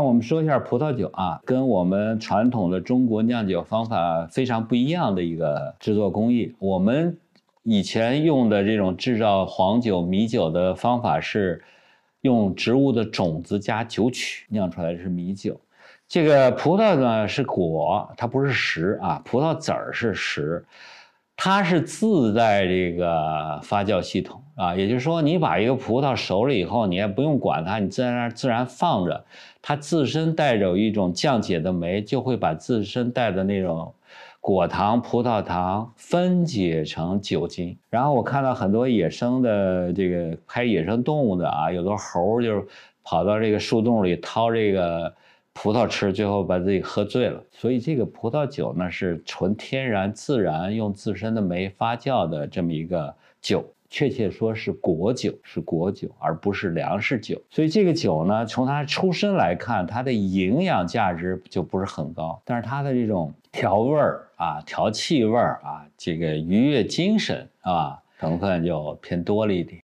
那我们说一下葡萄酒啊，跟我们传统的中国酿酒方法非常不一样的一个制作工艺。我们以前用的这种制造黄酒、米酒的方法是用植物的种子加酒曲酿出来的是米酒，这个葡萄呢是果，它不是实啊，葡萄籽儿是实。它是自带这个发酵系统啊，也就是说，你把一个葡萄熟了以后，你也不用管它，你在那儿自然放着，它自身带着一种降解的酶，就会把自身带的那种果糖、葡萄糖分解成酒精。然后我看到很多野生的这个拍野生动物的啊，有的猴儿就是跑到这个树洞里掏这个。葡萄吃，最后把自己喝醉了。所以这个葡萄酒呢，是纯天然、自然用自身的酶发酵的这么一个酒，确切说是果酒，是果酒，而不是粮食酒。所以这个酒呢，从它出身来看，它的营养价值就不是很高，但是它的这种调味儿啊、调气味儿啊、这个愉悦精神啊成分就偏多了一点。